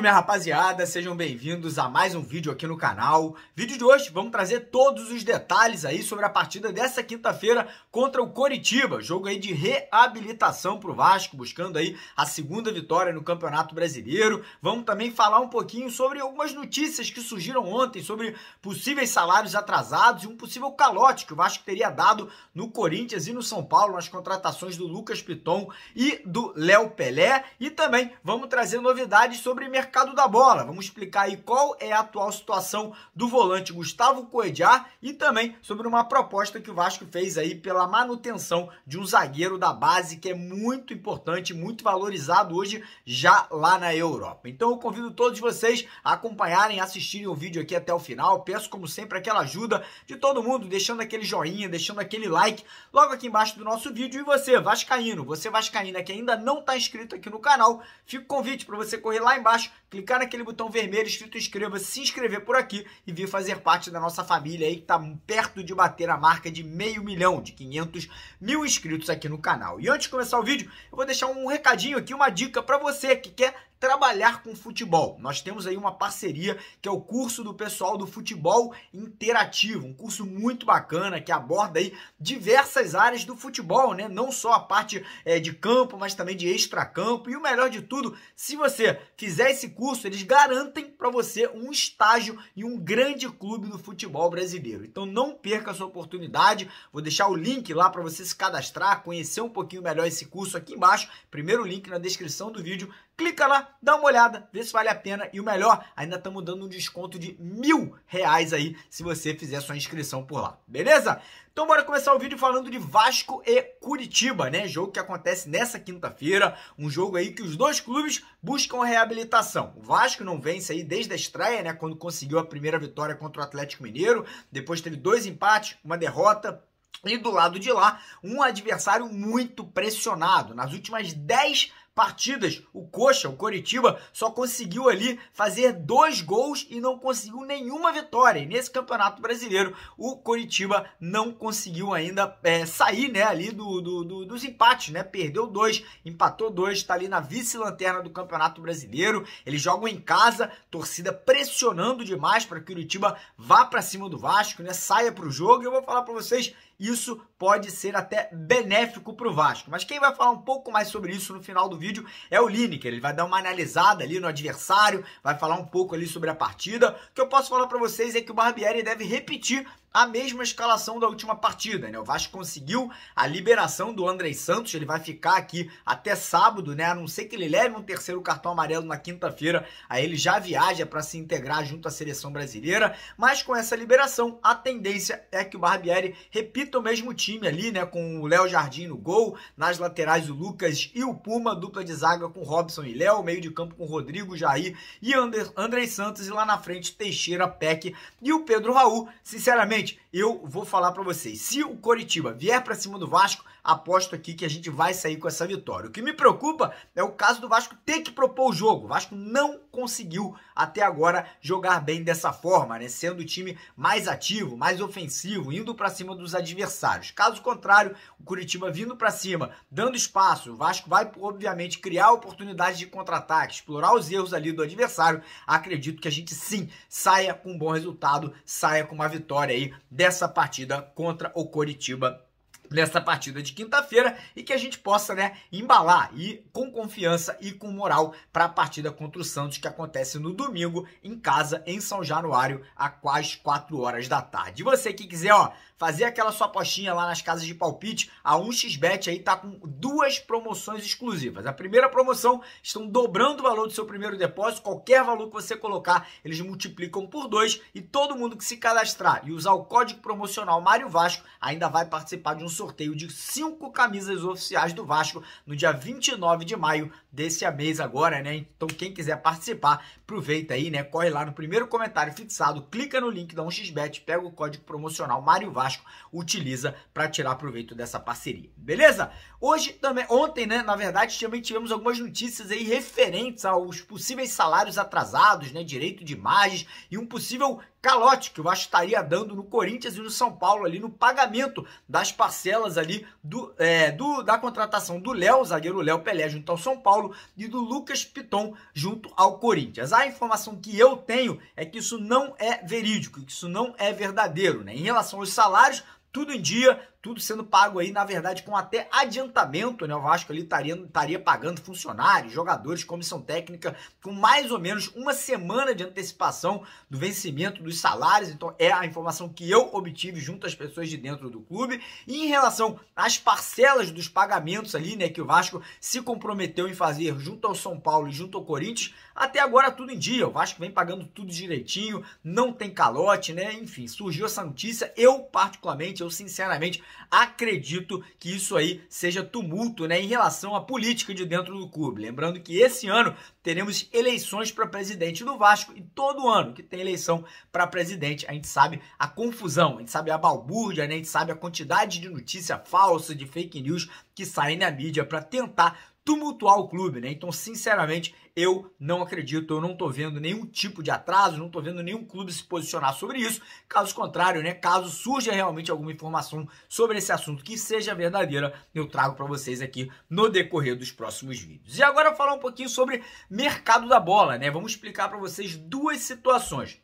Salve, minha rapaziada, sejam bem-vindos a mais um vídeo aqui no canal. Vídeo de hoje, vamos trazer todos os detalhes aí sobre a partida dessa quinta-feira contra o Coritiba, jogo aí de reabilitação para o Vasco, buscando aí a segunda vitória no Campeonato Brasileiro. Vamos também falar um pouquinho sobre algumas notícias que surgiram ontem sobre possíveis salários atrasados e um possível calote que o Vasco teria dado no Corinthians e no São Paulo nas contratações do Lucas Piton e do Léo Pelé. E também vamos trazer novidades sobre mercado mercado da bola. Vamos explicar aí qual é a atual situação do volante Gustavo Coedjar e também sobre uma proposta que o Vasco fez aí pela manutenção de um zagueiro da base que é muito importante, muito valorizado hoje já lá na Europa. Então eu convido todos vocês a acompanharem, assistirem o vídeo aqui até o final. Peço como sempre aquela ajuda de todo mundo, deixando aquele joinha, deixando aquele like logo aqui embaixo do nosso vídeo e você, vascaíno, você vascaína que ainda não está inscrito aqui no canal, fica o convite para você correr lá embaixo clicar naquele botão vermelho escrito inscreva, se inscrever por aqui e vir fazer parte da nossa família aí que tá perto de bater a marca de meio milhão, de 500 mil inscritos aqui no canal. E antes de começar o vídeo, eu vou deixar um recadinho aqui, uma dica para você que quer trabalhar com futebol. Nós temos aí uma parceria que é o curso do pessoal do futebol interativo, um curso muito bacana que aborda aí diversas áreas do futebol, né? Não só a parte é, de campo, mas também de extracampo. E o melhor de tudo, se você fizer esse curso, eles garantem para você um estágio em um grande clube do futebol brasileiro. Então não perca a sua oportunidade. Vou deixar o link lá para você se cadastrar, conhecer um pouquinho melhor esse curso aqui embaixo. Primeiro link na descrição do vídeo clica lá, dá uma olhada, vê se vale a pena. E o melhor, ainda tá estamos dando um desconto de mil reais aí se você fizer sua inscrição por lá, beleza? Então bora começar o vídeo falando de Vasco e Curitiba, né? Jogo que acontece nessa quinta-feira, um jogo aí que os dois clubes buscam reabilitação. O Vasco não vence aí desde a estreia, né? Quando conseguiu a primeira vitória contra o Atlético Mineiro, depois teve dois empates, uma derrota, e do lado de lá, um adversário muito pressionado. Nas últimas 10 partidas, o Coxa, o Coritiba, só conseguiu ali fazer dois gols e não conseguiu nenhuma vitória. E nesse campeonato brasileiro, o Coritiba não conseguiu ainda é, sair né, ali do, do, do, dos empates, né? Perdeu dois, empatou dois, está ali na vice-lanterna do Campeonato Brasileiro. Eles jogam em casa, torcida pressionando demais para que o Coritiba vá para cima do Vasco, né? Saia para o jogo. Eu vou falar para vocês isso pode ser até benéfico para o Vasco. Mas quem vai falar um pouco mais sobre isso no final do vídeo é o Lineker. Ele vai dar uma analisada ali no adversário, vai falar um pouco ali sobre a partida. O que eu posso falar para vocês é que o Barbieri deve repetir a mesma escalação da última partida, né? O Vasco conseguiu a liberação do André Santos, ele vai ficar aqui até sábado, né? A não ser que ele leve um terceiro cartão amarelo na quinta-feira, aí ele já viaja para se integrar junto à seleção brasileira, mas com essa liberação, a tendência é que o Barbieri repita o mesmo time ali, né, com o Léo Jardim no gol, nas laterais o Lucas e o Puma, dupla de zaga com Robson e Léo, meio de campo com Rodrigo, Jair e André Santos e lá na frente Teixeira, Peck e o Pedro Raul. Sinceramente, Gente, eu vou falar para vocês. Se o Coritiba vier para cima do Vasco, aposto aqui que a gente vai sair com essa vitória. O que me preocupa é o caso do Vasco ter que propor o jogo. O Vasco não conseguiu até agora jogar bem dessa forma, né? Sendo o time mais ativo, mais ofensivo, indo para cima dos adversários. Caso contrário, o Curitiba vindo para cima, dando espaço, o Vasco vai obviamente criar oportunidades de contra-ataque, explorar os erros ali do adversário. Acredito que a gente sim saia com um bom resultado, saia com uma vitória aí dessa partida contra o Coritiba nesta partida de quinta-feira e que a gente possa, né, embalar e com confiança e com moral para a partida contra o Santos que acontece no domingo em casa em São Januário a quase 4 horas da tarde. E você que quiser, ó, fazer aquela sua apostinha lá nas casas de palpite, a 1xBet aí tá com duas promoções exclusivas. A primeira promoção estão dobrando o valor do seu primeiro depósito, qualquer valor que você colocar, eles multiplicam por dois e todo mundo que se cadastrar e usar o código promocional Mário Vasco ainda vai participar de um sorteio de cinco camisas oficiais do Vasco no dia 29 de maio desse mês agora, né? Então quem quiser participar, aproveita aí, né? Corre lá no primeiro comentário fixado, clica no link da 1xbet, pega o código promocional Mário Vasco, utiliza para tirar proveito dessa parceria. Beleza? Hoje também, ontem, né, na verdade, também tivemos algumas notícias aí referentes aos possíveis salários atrasados, né, direito de imagens e um possível calote que eu acho que estaria dando no Corinthians e no São Paulo ali no pagamento das parcelas ali do, é, do da contratação do Léo, zagueiro Léo Pelé junto ao São Paulo e do Lucas Piton junto ao Corinthians. A informação que eu tenho é que isso não é verídico, que isso não é verdadeiro, né? Em relação aos salários, tudo em dia, tudo sendo pago aí, na verdade, com até adiantamento, né? O Vasco ali estaria, estaria pagando funcionários, jogadores, comissão técnica, com mais ou menos uma semana de antecipação do vencimento dos salários. Então, é a informação que eu obtive junto às pessoas de dentro do clube. E em relação às parcelas dos pagamentos ali, né, que o Vasco se comprometeu em fazer junto ao São Paulo e junto ao Corinthians, até agora tudo em dia. O Vasco vem pagando tudo direitinho, não tem calote, né? Enfim, surgiu essa notícia. Eu, particularmente, eu sinceramente Acredito que isso aí seja tumulto né, em relação à política de dentro do clube. Lembrando que esse ano teremos eleições para presidente do Vasco e todo ano que tem eleição para presidente, a gente sabe a confusão, a gente sabe a balbúrdia, né? a gente sabe a quantidade de notícia falsa, de fake news que saem na mídia para tentar tumultuar o clube, né? Então, sinceramente, eu não acredito, eu não tô vendo nenhum tipo de atraso, não tô vendo nenhum clube se posicionar sobre isso. Caso contrário, né, caso surja realmente alguma informação sobre esse assunto que seja verdadeira, eu trago para vocês aqui no decorrer dos próximos vídeos. E agora falar um pouquinho sobre mercado da bola, né? Vamos explicar para vocês duas situações.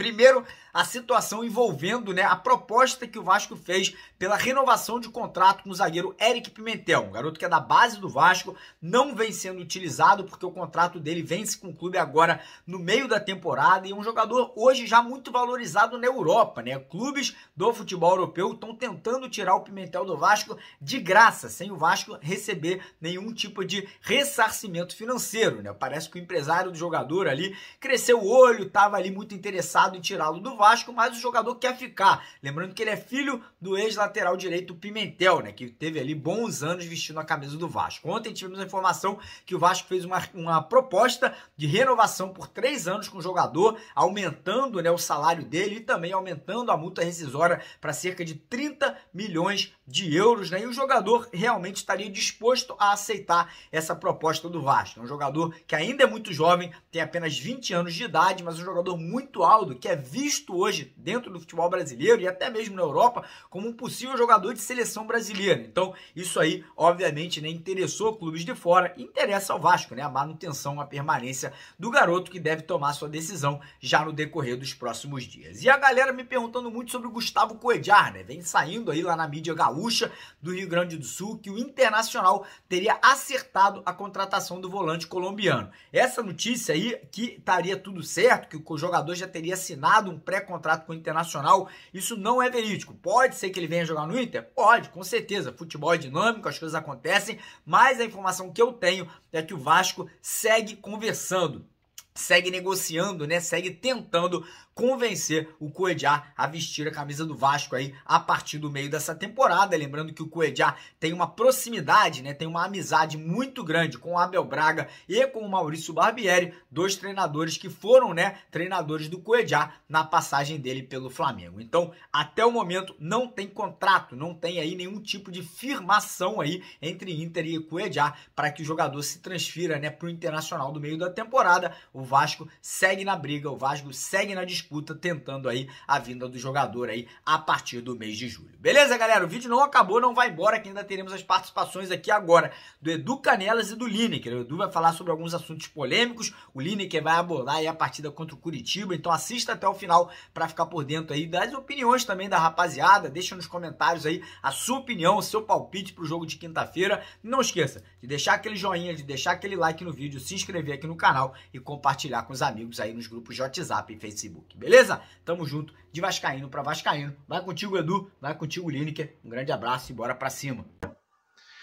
Primeiro, a situação envolvendo né, a proposta que o Vasco fez pela renovação de contrato com o zagueiro Eric Pimentel, um garoto que é da base do Vasco, não vem sendo utilizado porque o contrato dele vence com o clube agora no meio da temporada e é um jogador hoje já muito valorizado na Europa, né? Clubes do futebol europeu estão tentando tirar o Pimentel do Vasco de graça, sem o Vasco receber nenhum tipo de ressarcimento financeiro, né? Parece que o empresário do jogador ali cresceu o olho, estava ali muito interessado e em tirá-lo do Vasco, mas o jogador quer ficar. Lembrando que ele é filho do ex-lateral direito Pimentel, né? Que teve ali bons anos vestindo a camisa do Vasco. Ontem tivemos a informação que o Vasco fez uma, uma proposta de renovação por três anos com o jogador, aumentando né, o salário dele e também aumentando a multa rescisória para cerca de 30 milhões de euros, né? E o jogador realmente estaria disposto a aceitar essa proposta do Vasco. É um jogador que ainda é muito jovem, tem apenas 20 anos de idade, mas é um jogador muito alto, que é visto hoje dentro do futebol brasileiro e até mesmo na Europa como um possível jogador de seleção brasileira. Então, isso aí, obviamente, né, interessou clubes de fora e interessa ao Vasco, né? A manutenção, a permanência do garoto que deve tomar sua decisão já no decorrer dos próximos dias. E a galera me perguntando muito sobre o Gustavo Coedjar, né? Vem saindo aí lá na mídia gaúcha Gaúcha do Rio Grande do Sul que o Internacional teria acertado a contratação do volante colombiano. Essa notícia aí que estaria tudo certo, que o jogador já teria assinado um pré-contrato com o Internacional, isso não é verídico. Pode ser que ele venha jogar no Inter? Pode, com certeza. Futebol é dinâmico, as coisas acontecem, mas a informação que eu tenho é que o Vasco segue conversando segue negociando, né? Segue tentando convencer o Coediar a vestir a camisa do Vasco aí a partir do meio dessa temporada. Lembrando que o Coediar tem uma proximidade, né, tem uma amizade muito grande com o Abel Braga e com o Maurício Barbieri, dois treinadores que foram né, treinadores do Coediar na passagem dele pelo Flamengo. Então, até o momento, não tem contrato, não tem aí nenhum tipo de firmação aí entre Inter e Coediar para que o jogador se transfira né, para o Internacional do meio da temporada. O Vasco segue na briga, o Vasco segue na disputa disputa tentando aí a vinda do jogador aí a partir do mês de julho. Beleza, galera? O vídeo não acabou, não vai embora, que ainda teremos as participações aqui agora do Edu Canelas e do Lineker. O Edu vai falar sobre alguns assuntos polêmicos, o Lineker vai abordar aí a partida contra o Curitiba, então assista até o final para ficar por dentro aí das opiniões também da rapaziada, deixa nos comentários aí a sua opinião, o seu palpite pro jogo de quinta-feira. Não esqueça de deixar aquele joinha, de deixar aquele like no vídeo, se inscrever aqui no canal e compartilhar com os amigos aí nos grupos de WhatsApp e Facebook beleza? Tamo junto, de Vascaíno para Vascaíno. Vai contigo, Edu, vai contigo, Lineker. Um grande abraço e bora pra cima.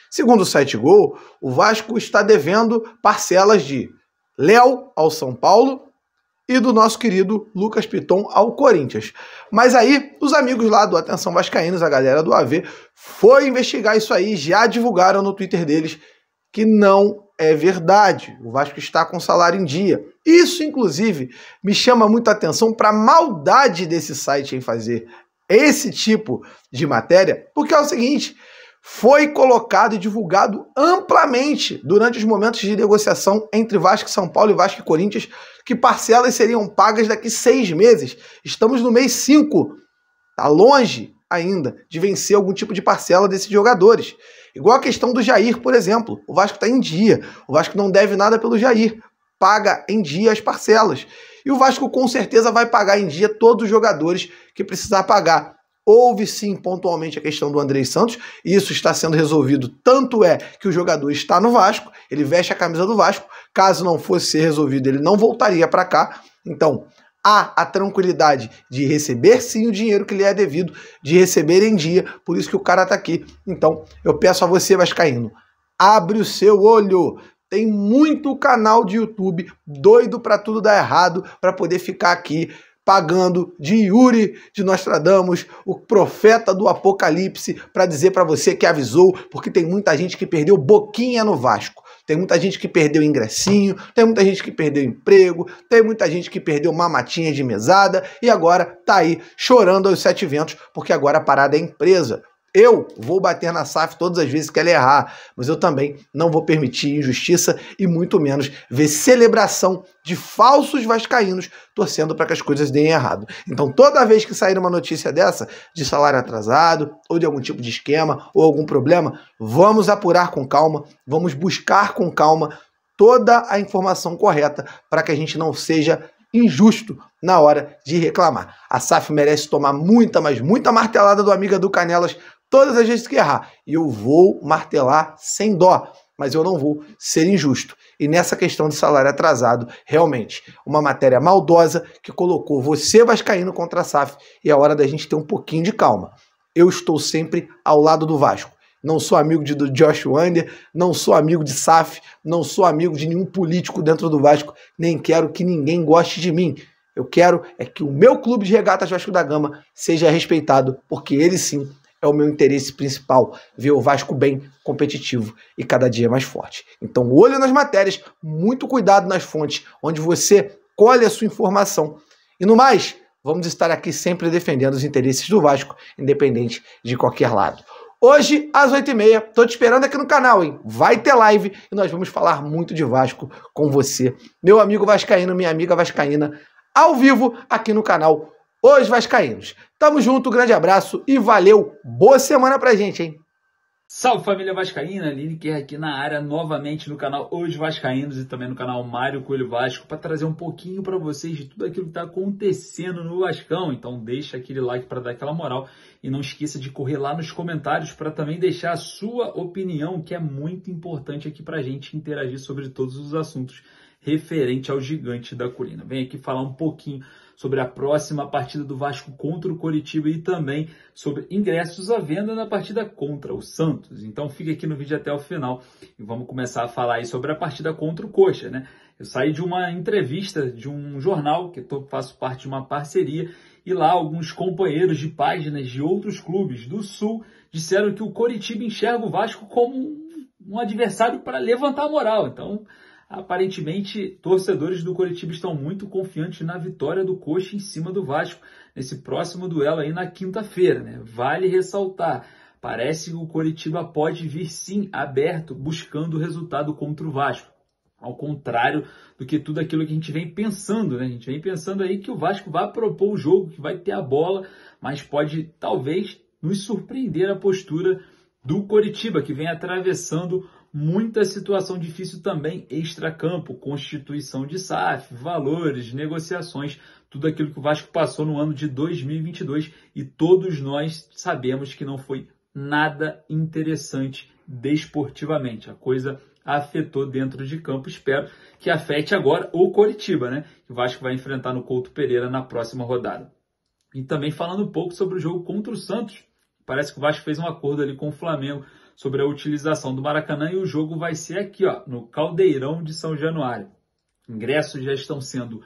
Segundo o site Gol, o Vasco está devendo parcelas de Léo ao São Paulo e do nosso querido Lucas Piton ao Corinthians. Mas aí, os amigos lá do Atenção Vascaínos, a galera do AV, foi investigar isso aí, já divulgaram no Twitter deles que não é verdade. O Vasco está com salário em dia. Isso, inclusive, me chama muita atenção para a maldade desse site em fazer esse tipo de matéria, porque é o seguinte: foi colocado e divulgado amplamente durante os momentos de negociação entre Vasco São Paulo e Vasco e Corinthians que parcelas seriam pagas daqui seis meses. Estamos no mês 5. Tá longe ainda de vencer algum tipo de parcela desses jogadores. Igual a questão do Jair, por exemplo. O Vasco está em dia. O Vasco não deve nada pelo Jair. Paga em dia as parcelas. E o Vasco com certeza vai pagar em dia todos os jogadores que precisar pagar. Houve sim pontualmente a questão do Andrei Santos, e isso está sendo resolvido. Tanto é que o jogador está no Vasco, ele veste a camisa do Vasco. Caso não fosse ser resolvido, ele não voltaria para cá. Então, há a tranquilidade de receber sim o dinheiro que lhe é devido, de receber em dia, por isso que o cara está aqui. Então, eu peço a você, Vascaíno, abre o seu olho. Tem muito canal de YouTube doido para tudo dar errado, para poder ficar aqui pagando de Yuri de Nostradamus, o profeta do Apocalipse, para dizer para você que avisou, porque tem muita gente que perdeu boquinha no Vasco. Tem muita gente que perdeu ingressinho, tem muita gente que perdeu emprego, tem muita gente que perdeu uma matinha de mesada e agora tá aí chorando aos sete ventos, porque agora a parada é empresa. Eu vou bater na SAF todas as vezes que ela errar, mas eu também não vou permitir injustiça e muito menos ver celebração de falsos vascaínos torcendo para que as coisas deem errado. Então, toda vez que sair uma notícia dessa, de salário atrasado, ou de algum tipo de esquema, ou algum problema, vamos apurar com calma, vamos buscar com calma toda a informação correta para que a gente não seja injusto na hora de reclamar. A SAF merece tomar muita, mas muita martelada do Amiga do Canelas todas as vezes que errar. E eu vou martelar sem dó, mas eu não vou ser injusto. E nessa questão de salário atrasado, realmente, uma matéria maldosa que colocou você vascaíno contra a SAF e é hora da gente ter um pouquinho de calma. Eu estou sempre ao lado do Vasco. Não sou amigo de, do Josh Wander, não sou amigo de SAF, não sou amigo de nenhum político dentro do Vasco, nem quero que ninguém goste de mim. Eu quero é que o meu clube de regatas Vasco da Gama seja respeitado, porque ele sim é o meu interesse principal, ver o Vasco bem, competitivo e cada dia mais forte. Então, olho nas matérias, muito cuidado nas fontes, onde você colhe a sua informação. E no mais, vamos estar aqui sempre defendendo os interesses do Vasco, independente de qualquer lado. Hoje, às 8h30, estou te esperando aqui no canal, hein? Vai ter live e nós vamos falar muito de Vasco com você, meu amigo Vascaíno, minha amiga Vascaína, ao vivo aqui no canal os vascaínos. Tamo junto, grande abraço e valeu. Boa semana pra gente, hein? Salve família Vascaína, Lineker aqui na área novamente no canal Os Vascaínos e também no canal Mário Coelho Vasco para trazer um pouquinho para vocês de tudo aquilo que está acontecendo no Vascão. Então deixa aquele like para dar aquela moral e não esqueça de correr lá nos comentários para também deixar a sua opinião, que é muito importante aqui para a gente interagir sobre todos os assuntos referente ao gigante da colina. Vem aqui falar um pouquinho sobre a próxima partida do Vasco contra o Coritiba e também sobre ingressos à venda na partida contra o Santos. Então fique aqui no vídeo até o final e vamos começar a falar aí sobre a partida contra o Coxa, né? Eu saí de uma entrevista de um jornal que eu faço parte de uma parceria e lá alguns companheiros de páginas de outros clubes do Sul disseram que o Coritiba enxerga o Vasco como um adversário para levantar a moral. Então, Aparentemente, torcedores do Curitiba estão muito confiantes na vitória do Coxa em cima do Vasco nesse próximo duelo aí na quinta-feira, né? Vale ressaltar, parece que o Curitiba pode vir sim aberto buscando o resultado contra o Vasco. Ao contrário do que tudo aquilo que a gente vem pensando, né? A gente vem pensando aí que o Vasco vai propor o jogo, que vai ter a bola, mas pode talvez nos surpreender a postura do Coritiba, que vem atravessando muita situação difícil também extracampo, constituição de SAF, valores, negociações, tudo aquilo que o Vasco passou no ano de 2022 e todos nós sabemos que não foi nada interessante desportivamente. A coisa afetou dentro de campo. Espero que afete agora o Coritiba, né? Que o Vasco vai enfrentar no Couto Pereira na próxima rodada. E também falando um pouco sobre o jogo contra o Santos. Parece que o Vasco fez um acordo ali com o Flamengo sobre a utilização do Maracanã e o jogo vai ser aqui, ó, no Caldeirão de São Januário. Ingressos já estão sendo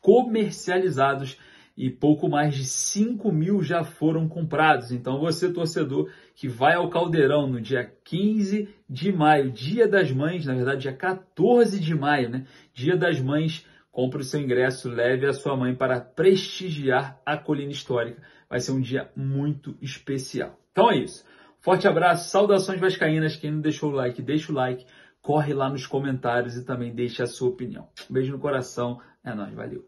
comercializados e pouco mais de 5 mil já foram comprados. Então você, torcedor, que vai ao Caldeirão no dia 15 de maio, dia das mães, na verdade dia 14 de maio, né? Dia das mães, compre o seu ingresso, leve a sua mãe para prestigiar a colina histórica. Vai ser um dia muito especial. Então é isso. Forte abraço, saudações vascaínas. Quem não deixou o like, deixa o like, corre lá nos comentários e também deixa a sua opinião. Um beijo no coração, é nóis, valeu.